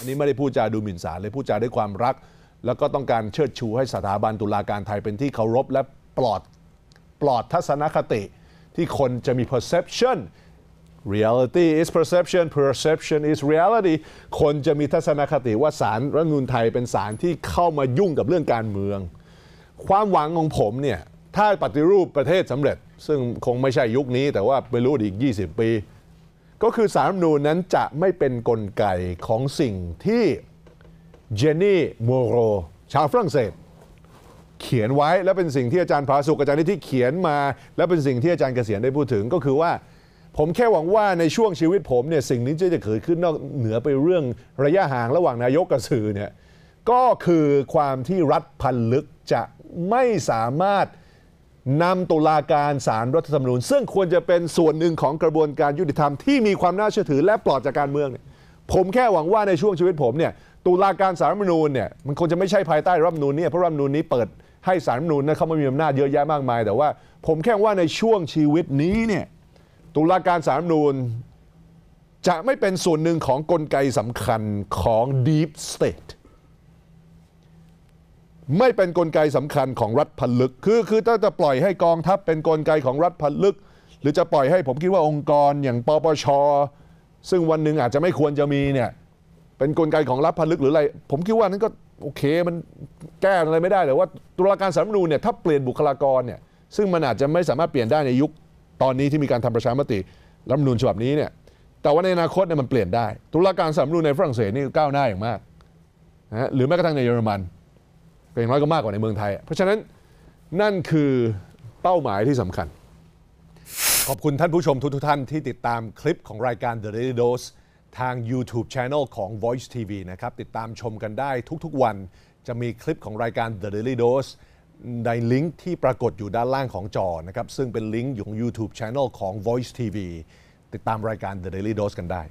อันนี้ไม่ได้พูดจาดูหมิ่นศาลเลยพูดจาด้วยความรัก แล้วก็ต้องการเชิดชูให้สถาบันตุลาการไทยเป็นที่เคารพและปลอด ปลอดทัศนคติ ที่คนจะมี perception reality is perception perception is reality คนจะมีทัศนคติว่าศาลรัฐนูนไทยเป็นศาลที่เข้ามายุ่งกับเรื่องการเมือง ความหวังของผมเนี่ย ถ้าปฏิรูปประเทศสำเร็จ ซึ่งคงไม่ใช่ยุคนี้แต่ว่าไม่รู้อีก 20 ปีก็คือสารรัฐนูนนั้นจะไม่เป็นนกลไกของสิ่งที่เจนนี่มัวโรชาวฝรั่งเศส เขียนไว้และเป็นสิ่งที่อาจารย์ภาสุกอาจารย์นิที่เขียนมา และเป็นสิ่งที่อาจารย์เกษียณได้พูดถึง ก็คือว่าผมแค่หวังว่าในช่วงชีวิตผมเนี่ยสิ่งนี้จะเกิดขึ้นนอกเหนือไปเรื่องระยะห่างระหว่างนายกกับสื่อเนี่ยก็คือความที่รัฐพันลึกจะไม่สามารถนำตุลาการสารรัฐธรรมนูญซึ่งควรจะเป็นส่วนหนึ่งของกระบวนการยุติธรรมที่มีความน่าเชื่อถือและปลอดจากการเมือง ผมแค่หวังว่าในช่วงชีวิตผมเนี่ยตุลาการสารรัฐธรรมนูญเนี่ยมันคงจะไม่ใช่ภายใต้รัฐธรรมนูญเนี่ยเพราะรัฐธรรมนูญนี้เปิดให้สารรัฐธรรมนูญนข้เขามามีอำนาจเยอะแยะมากมายแต่ว่าผมแค่ว่าในช่วงชีวิตนี้เนี่ยตุลาการสารรัฐธรรมนูญ จะไม่เป็นส่วนหนึ่งของกลไกสำคัญของ deep state ไม่เป็นนกลไกสำคัญของรัฐพันลึก คือ คือ ถ้าจะปล่อยให้กองทัพเป็นนกลไกของรัฐพันลึก หรือจะปล่อยให้ผมคิดว่าองค์กรอย่างปปช ซึ่งวันหนึ่งอาจจะไม่ควรจะมีเนี่ย เป็นนกลไกของรัฐพันลึกหรืออะไร ผมคิดว่านั้นก็โอเค มันแก้อะไรไม่ได้หรือว่าตุลาการสารรันูนเนี่ยถ้าเปลี่ยนบุคลากรเนี่ย ซึ่งมันอาจจะไม่สามารถเปลี่ยนได้ในยุคตอนนี้ที่มีการทำประชามติรัฐมนูลฉบับนี้เนี่ย แต่ว่าในอนาคตเนี่ยมันเปลี่ยนได้ ตุลาการสารรันูนในฝรั่งเศสนี่ก้าวหน้าอย่างมากนะหรือแม้กระทั่งในเยอรมันก็อย่างน้อยก็มากกว่าในเมืองไทย เพราะฉะนั้นนั่นคือเป้าหมายที่สำคัญ ขอบคุณท่านผู้ชมทุกทท่านที่ติดตามคลิปของรายการ The Daily Dose ทาง YouTube Channel ของ Voice TV นะครับ ติดตามชมกันได้ทุกๆวัน จะมีคลิปของรายการ The Daily Dose ในลิงก์ที่ปรากฏอยู่ด้านล่างของจอ นะครับซึ่งเป็นลิงก์อยู่ของ YouTube Channel ของ Voice TV ติดตามรายการ The Daily Dose กันได้